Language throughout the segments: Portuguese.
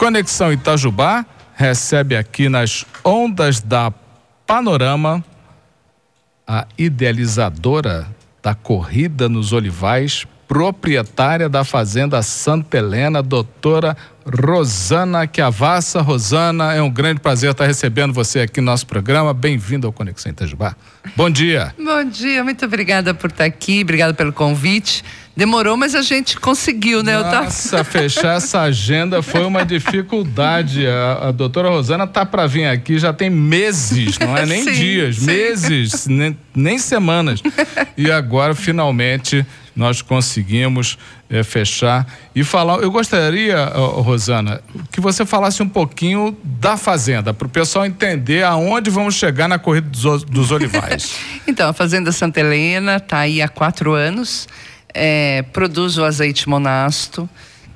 Conexão Itajubá recebe aqui nas ondas da Panorama a idealizadora da corrida nos Olivais proprietária da Fazenda Santa Helena, doutora Rosana Chiavassa. Rosana, é um grande prazer estar recebendo você aqui no nosso programa. Bem-vindo ao Conexão Itajubá. Bom dia. Bom dia, muito obrigada por estar aqui, obrigada pelo convite. Demorou, mas a gente conseguiu, né? Nossa, tava... fechar essa agenda foi uma dificuldade. A, a doutora Rosana tá para vir aqui já tem meses, não é nem sim, dias, sim. meses, nem, nem semanas. E agora, finalmente, nós conseguimos é, fechar e falar. Eu gostaria, Rosana, que você falasse um pouquinho da fazenda, para o pessoal entender aonde vamos chegar na corrida dos, dos olivais. então, a Fazenda Santa Helena está aí há quatro anos, é, produz o azeite monasto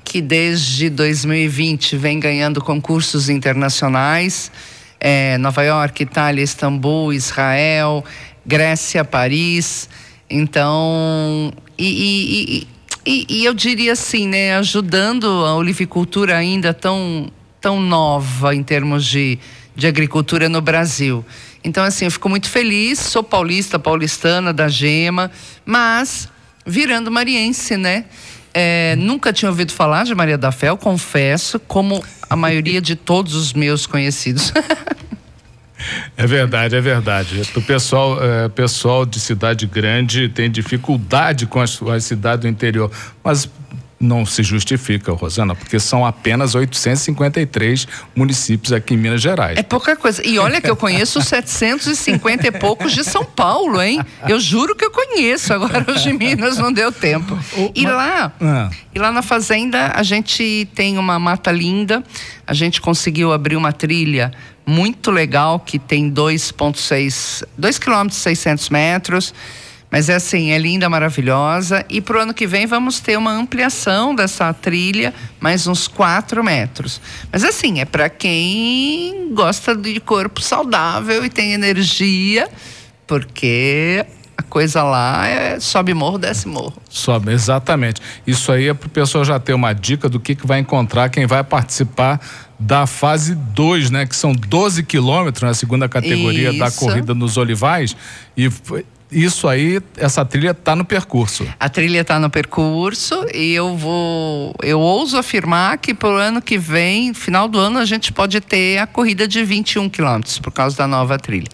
que desde 2020 vem ganhando concursos internacionais. É, Nova York, Itália, Istambul, Israel, Grécia, Paris. Então, e, e, e, e eu diria assim, né, ajudando a olivicultura ainda tão, tão nova em termos de, de agricultura no Brasil. Então, assim, eu fico muito feliz, sou paulista, paulistana da Gema, mas virando mariense, né? É, nunca tinha ouvido falar de Maria da Fé. Eu confesso, como a maioria de todos os meus conhecidos. É verdade, é verdade. O pessoal, é, pessoal de cidade grande tem dificuldade com as, as cidades do interior, mas não se justifica, Rosana, porque são apenas 853 municípios aqui em Minas Gerais. É pouca coisa. E olha que eu conheço 750 e poucos de São Paulo, hein? Eu juro que eu conheço. Agora os de Minas não deu tempo. E lá, ah. e lá na fazenda a gente tem uma mata linda. A gente conseguiu abrir uma trilha muito legal que tem 2.6, 2 km 600 metros mas é assim, é linda, maravilhosa. E para o ano que vem vamos ter uma ampliação dessa trilha, mais uns 4 metros. Mas assim, é para quem gosta de corpo saudável e tem energia, porque a coisa lá é sobe morro, desce morro. Sobe, exatamente. Isso aí é para o pessoal já ter uma dica do que, que vai encontrar, quem vai participar da fase 2, né? Que são 12 quilômetros na segunda categoria Isso. da corrida nos Olivais. E isso aí, essa trilha está no percurso. A trilha está no percurso e eu vou, eu ouso afirmar que para o ano que vem, final do ano, a gente pode ter a corrida de 21 quilômetros por causa da nova trilha.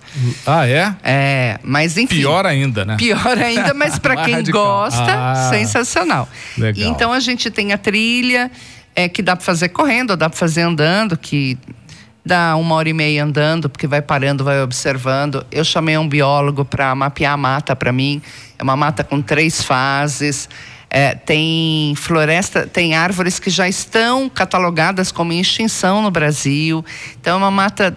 Ah, é? É, mas enfim. Pior ainda, né? Pior ainda, mas para quem radical. gosta, ah, sensacional. Legal. Então a gente tem a trilha é, que dá para fazer correndo, dá para fazer andando, que dá uma hora e meia andando, porque vai parando, vai observando. Eu chamei um biólogo para mapear a mata para mim. É uma mata com três fases. É, tem floresta, tem árvores que já estão catalogadas como extinção no Brasil. Então é uma mata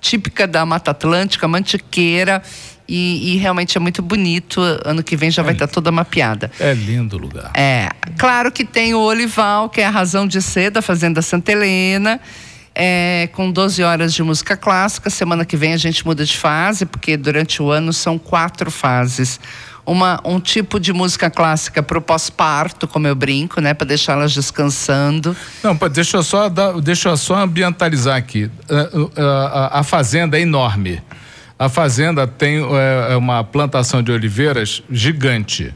típica da Mata Atlântica, mantiqueira. E, e, realmente é muito bonito. Ano que vem já vai estar é tá toda mapeada. É lindo o lugar. É. Claro que tem o Olival, que é a razão de ser da Fazenda Santa Helena é, com 12 horas de música clássica. Semana que vem a gente muda de fase, porque durante o ano são quatro fases. Uma, um tipo de música clássica para o pós-parto, como eu brinco, né? Para deixar elas descansando. Não, deixa eu só, deixa eu só ambientalizar aqui. É, é, a, a fazenda é enorme. A fazenda tem é, é uma plantação de oliveiras gigante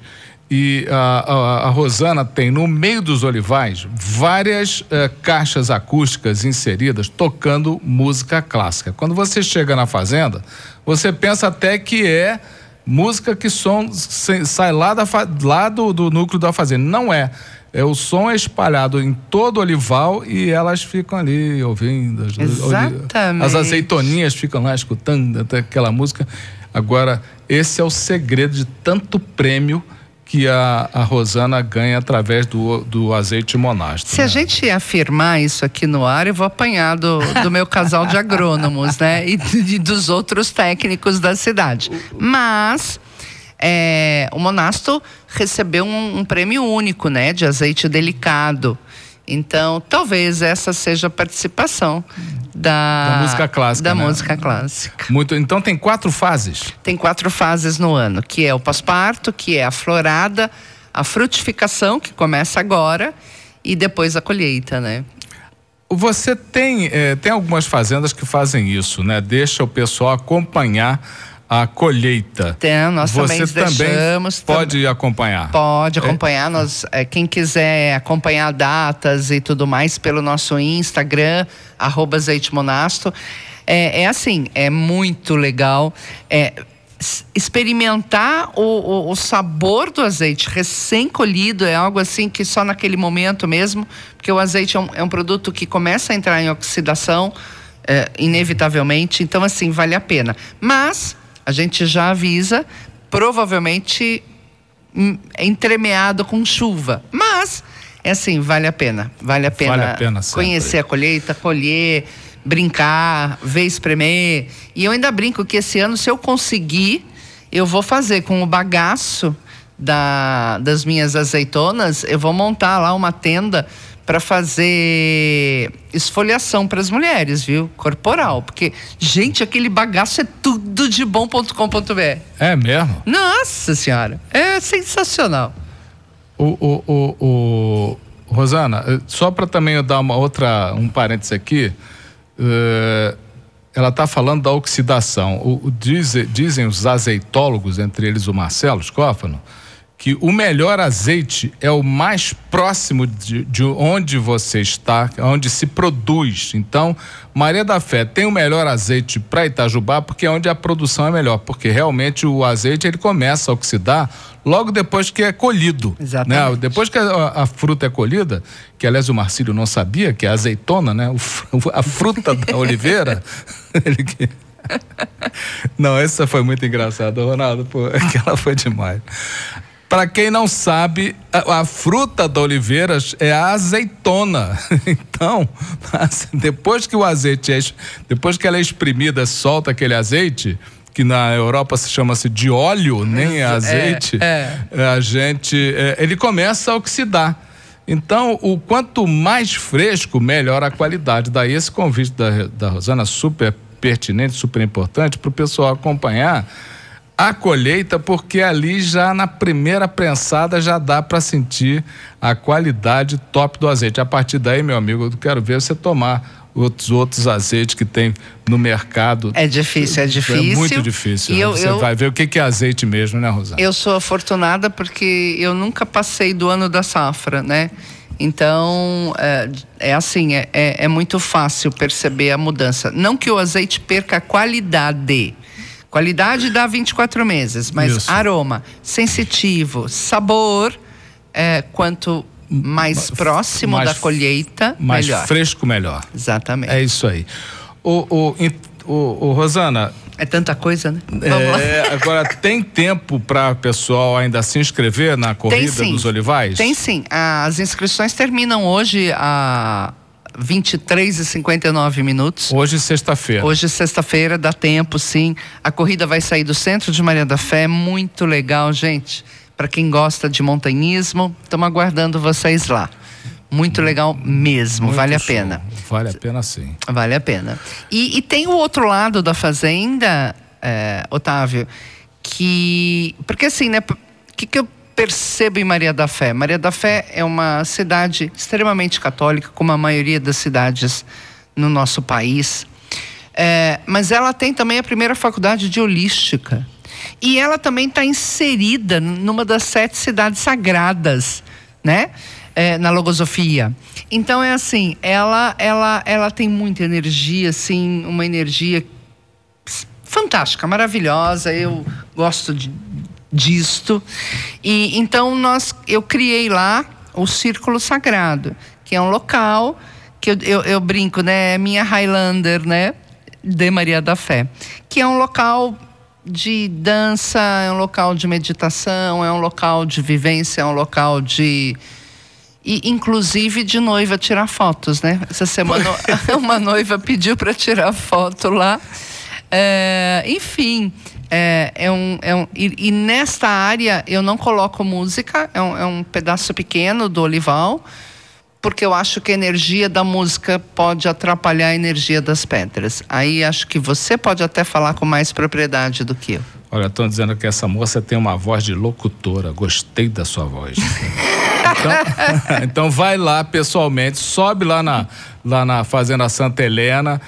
e a, a, a, Rosana tem no meio dos olivais várias eh, caixas acústicas inseridas tocando música clássica. Quando você chega na fazenda, você pensa até que é música que som sai lá, da, lá do, do núcleo da fazenda. Não é. É, o som é espalhado em todo o olival e elas ficam ali ouvindo. As, Exatamente. As azeitoninhas ficam lá escutando até aquela música. Agora, esse é o segredo de tanto prêmio que a, a Rosana ganha através do, do azeite monástico. Se né? a gente afirmar isso aqui no ar, eu vou apanhar do, do meu casal de agrônomos, né? E, e dos outros técnicos da cidade. Mas. É, o Monasto recebeu um, um prêmio único, né, de azeite delicado. Então, talvez essa seja a participação da, da música clássica. Da né? música clássica. Muito. Então tem quatro fases. Tem quatro fases no ano, que é o pós-parto, que é a florada, a frutificação que começa agora e depois a colheita, né? Você tem, eh, tem algumas fazendas que fazem isso, né? Deixa o pessoal acompanhar a colheita. Então, nós Você também, deixamos, Pode acompanhar. Pode é? acompanhar. É. Nós, é, quem quiser acompanhar datas e tudo mais pelo nosso Instagram, arroba Zeite Monasto. É, é, assim, é muito legal. É, experimentar o, o, o sabor do azeite recém-colhido é algo assim que só naquele momento mesmo, porque o azeite é um, é um produto que começa a entrar em oxidação é, inevitavelmente, então assim, vale a pena. Mas a gente já avisa, provavelmente hum, entremeado com chuva. Mas, é assim, vale a pena. Vale a pena, vale a pena conhecer a colheita, colher, brincar, ver espremer. E eu ainda brinco que esse ano, se eu conseguir, eu vou fazer com o bagaço da, das minhas azeitonas, eu vou montar lá uma tenda para fazer esfoliação para as mulheres, viu? Corporal. Porque, gente, aquele bagaço é tudo de bom.com.br. É mesmo? Nossa senhora, é sensacional. O, o, o, o... Rosana, eh, só para também dar uma outra, um parênteses aqui, uh, ela está falando da oxidação. O, o diz, dizem os azeitólogos, entre eles o Marcelo Scófano, que o melhor azeite é o mais próximo de, de, onde você está, onde se produz. Então, Maria da Fé tem o melhor azeite para Itajubá porque é onde a produção é melhor, porque realmente o azeite ele começa a oxidar logo depois que é colhido. Né? Exatamente. Né? Depois que a, a, fruta é colhida, que aliás o Marcílio não sabia, que é a azeitona, né? O, a fruta da oliveira, ele que... Não, essa foi muito engraçada, Ronaldo, pô, aquela ela foi demais. Para quem não sabe, a, a, fruta da oliveira é a azeitona. Então, depois que o azeite é, depois que ela é exprimida, solta aquele azeite, que na Europa se chama-se de óleo, nem é, azeite, é, é. a gente, é, ele começa a oxidar. Então, o quanto mais fresco, melhor a qualidade. Daí esse convite da, da Rosana super pertinente, super importante para o pessoal acompanhar a colheita, porque ali já na primeira prensada já dá para sentir a qualidade top do azeite. A partir daí, meu amigo, eu quero ver você tomar outros outros azeites que tem no mercado. É difícil, é difícil. É muito difícil. Né? Eu, você eu, vai ver o que é azeite mesmo, né, Rosana? Eu sou afortunada porque eu nunca passei do ano da safra, né? Então, é, é assim, é, é, é muito fácil perceber a mudança. Não que o azeite perca a qualidade, Qualidade dá 24 meses, mas Isso. aroma, sensitivo, sabor, é, quanto mais próximo mais, da colheita, mais melhor. fresco, melhor. Exatamente. É isso aí. O, o, o, o Rosana. É tanta coisa, né? É, agora, tem tempo para o pessoal ainda se inscrever na Corrida dos Olivais? Tem sim. As inscrições terminam hoje a, 23 e 59 minutos. Hoje, sexta-feira. Hoje, sexta-feira, dá tempo, sim. A corrida vai sair do centro de Maria da Fé. É muito legal, gente. Para quem gosta de montanhismo, estamos aguardando vocês lá. Muito legal mesmo, Muito vale a show. pena. Vale a pena, sim. Vale a pena. E, e tem o outro lado da fazenda, é, Otávio, que. Porque assim, né? que, que eu percebo em Maria da Fé? Maria da Fé é uma cidade extremamente católica, como a maioria das cidades no nosso país. É, mas ela tem também a primeira faculdade de holística. E ela também está inserida numa das sete cidades sagradas, né? É, na logosofia. Então é assim, ela, ela, ela tem muita energia, assim, uma energia fantástica, maravilhosa. Eu gosto de, disto. E então nós, eu criei lá o Círculo Sagrado, que é um local que eu, eu, eu brinco, né? É minha Highlander, né? De Maria da Fé, que é um local de dança, é um local de meditação, é um local de vivência, é um local de e inclusive de noiva tirar fotos, né? Essa semana uma noiva pediu para tirar foto lá. É, enfim, é, é, um, é um e, e, nesta área eu não coloco música, é um, é um pedaço pequeno do olival, porque eu acho que a energia da música pode atrapalhar a energia das pedras. Aí acho que você pode até falar com mais propriedade do que eu. Olha, estão dizendo que essa moça tem uma voz de locutora. Gostei da sua voz. Então, então vai lá pessoalmente, sobe lá na, lá na Fazenda Santa Helena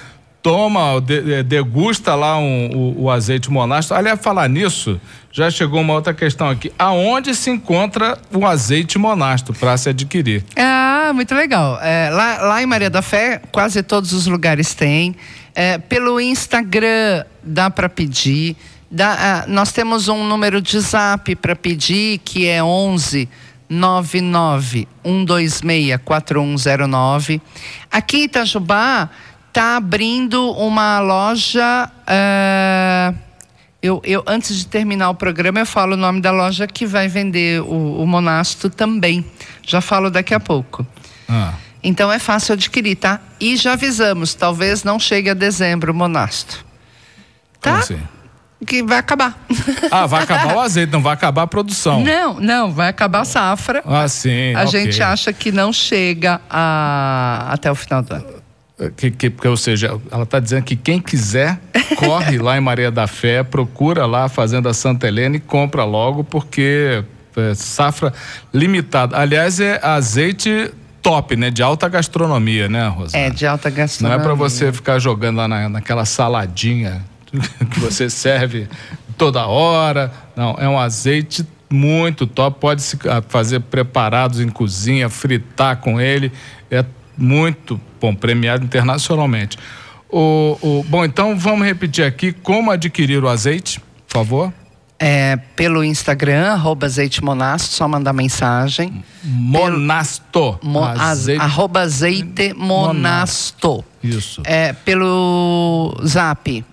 toma, é, degusta lá um, o, o, azeite monástico. Aliás, falar nisso, já chegou uma outra questão aqui. Aonde se encontra o azeite monástico para se adquirir? Ah, muito legal. É, lá, lá, em Maria da Fé, quase todos os lugares têm. É, pelo Instagram dá para pedir. Dá, ah, nós temos um número de zap para pedir, que é 11 99 126 4109. Aqui em Itajubá, está abrindo uma loja. Uh, eu, eu, antes de terminar o programa, eu falo o nome da loja que vai vender o, o monasto também. Já falo daqui a pouco. Ah. Então é fácil adquirir, tá? E já avisamos, talvez não chegue a dezembro o monasto. Tá? Assim? Que vai acabar. Ah, vai acabar o azeite, não vai acabar a produção. Não, não, vai acabar a safra. Ah, sim. A okay. gente acha que não chega a... até o final do ano. Eh, que, que, ou seja, ela está dizendo que quem quiser corre lá em Maria da Fé, procura lá a Fazenda Santa Helena e compra logo, porque é safra limitada. Aliás, é azeite top, né? De alta gastronomia, né, Rosana? É, de alta gastronomia. Não é para você ficar jogando lá na, naquela saladinha que você serve toda hora. Não, é um azeite muito top. Pode se ah, fazer preparados em cozinha, fritar com ele. É muito bom, premiado internacionalmente. O, o, bom, então vamos repetir aqui como adquirir o azeite, por favor. É, pelo Instagram, arroba azeite monasto, só mandar mensagem. Monasto. Pelo, mo, azeite. Arroba azeite monasto. Isso. É, pelo zap,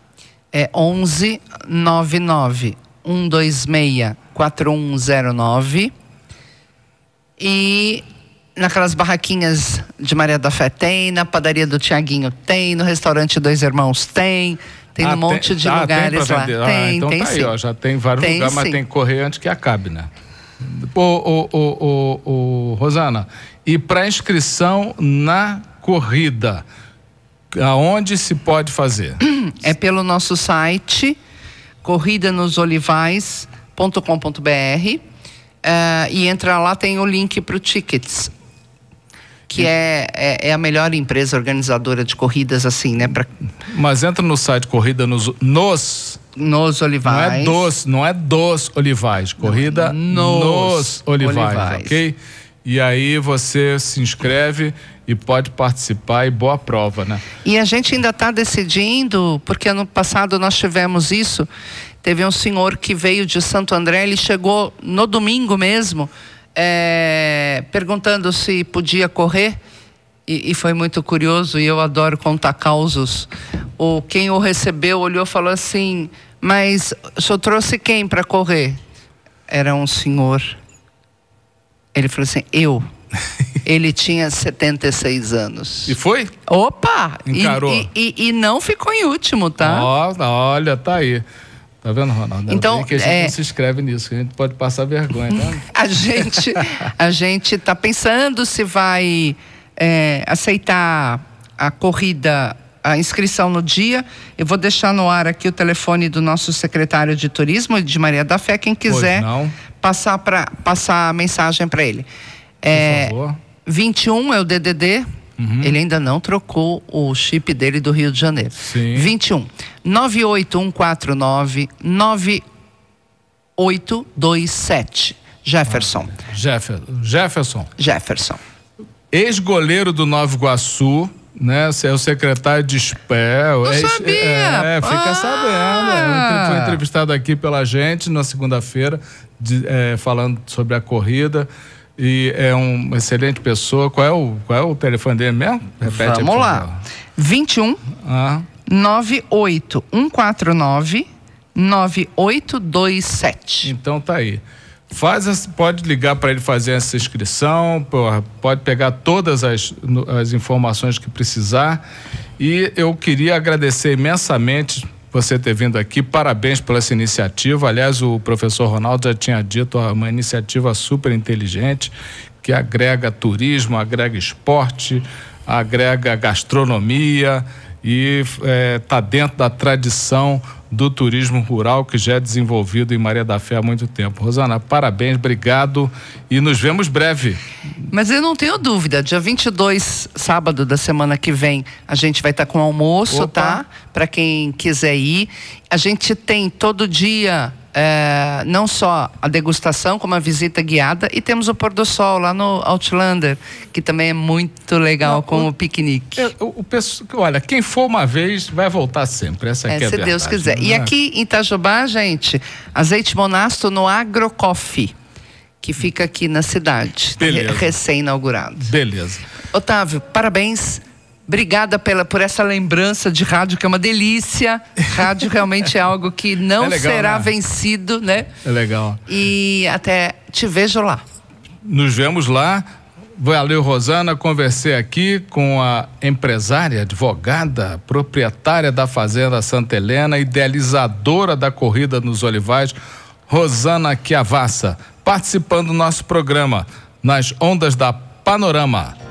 é 11 99 126 4109 e naquelas barraquinhas de Maria da Fé tem, na padaria do Tiaguinho tem, no restaurante Dois Irmãos tem. Tem ah, um monte tem, de ah, lugares tem lá. Ah, tem, então tem tá aí, ó, já tem vários tem, lugares, mas sim. tem que correr antes que acabe, né? Ô, ô, ô, ô Rosana, e para inscrição na corrida, aonde se pode fazer? É pelo nosso site, corridanosolivais.com.br. Uh, eh, e entra lá, tem o link para o tickets que é, é, é, a melhor empresa organizadora de corridas, assim, né? Pra... Mas entra no site Corrida nos, nos nos Olivais. Não é dos, não é dos Olivais. Corrida nos, nos olivais, olivais, ok? E aí você se inscreve e pode participar e boa prova, né? E a gente ainda está decidindo, porque ano passado nós tivemos isso. Teve um senhor que veio de Santo André, ele chegou no domingo mesmo é, perguntando se podia correr. E, e, foi muito curioso, e eu adoro contar causos. O, quem o recebeu olhou e falou assim: Mas o senhor trouxe quem para correr? Era um senhor. Ele falou assim: Eu. Ele tinha 76 anos. E foi? Opa! Encarou. E, e, e não ficou em último, tá? Nossa, olha, tá aí. Tá vendo, Ronaldo? Então, é que a gente é... não se inscreve nisso, que a gente pode passar vergonha, tá? a gente a gente está pensando se vai é, aceitar a corrida, a inscrição no dia. Eu vou deixar no ar aqui o telefone do nosso secretário de turismo de Maria da Fé, quem quiser passar para passar a mensagem para ele. Por é, Por favor. 21 é o DDD Uhum. Ele ainda não trocou o chip dele do Rio de Janeiro. Sim. 21 98149 9827. Jefferson. Ah, Jefferson. Jefferson. Ex-goleiro do Nova Iguaçu, né? Você é o secretário de SPEL. Não é, sabia. É, é fica ah. sabendo. Foi entrevistado aqui pela gente na segunda-feira, é, falando sobre a corrida e é uma excelente pessoa. Qual é o, qual é o telefone dele mesmo? Repete Vamos lá. 21 ah. 98 149 9827. Então tá aí. Faz, pode ligar para ele fazer essa inscrição, pode pegar todas as, as informações que precisar. E eu queria agradecer imensamente você ter vindo aqui. Parabéns por essa iniciativa. Aliás, o professor Ronaldo já tinha dito uma iniciativa super inteligente que agrega turismo, agrega esporte, agrega gastronomia, e está é, tá dentro da tradição do turismo rural que já é desenvolvido em Maria da Fé há muito tempo. Rosana, parabéns, obrigado e nos vemos breve. Mas eu não tenho dúvida, dia 22, sábado da semana que vem, a gente vai estar tá com almoço, Opa. tá? Para quem quiser ir. A gente tem todo dia é, não só a degustação, como a visita guiada, e temos o pôr do sol lá no Outlander, que também é muito legal não, como o, piquenique. É, o, o, olha, quem for uma vez vai voltar sempre. Essa é, aqui é, é se verdade, Deus quiser. Né? E aqui em Itajubá, gente, azeite monasto no Agrocoffee que fica aqui na cidade, recém-inaugurado. Beleza. Otávio, parabéns Obrigada pela, por essa lembrança de rádio, que é uma delícia. Rádio realmente é algo que não é legal, será né? vencido, né? É legal. E até te vejo lá. Nos vemos lá. Valeu, Rosana. Conversei aqui com a empresária, advogada, proprietária da Fazenda Santa Helena, idealizadora da Corrida nos Olivais, Rosana Chiavassa, participando do nosso programa nas ondas da Panorama.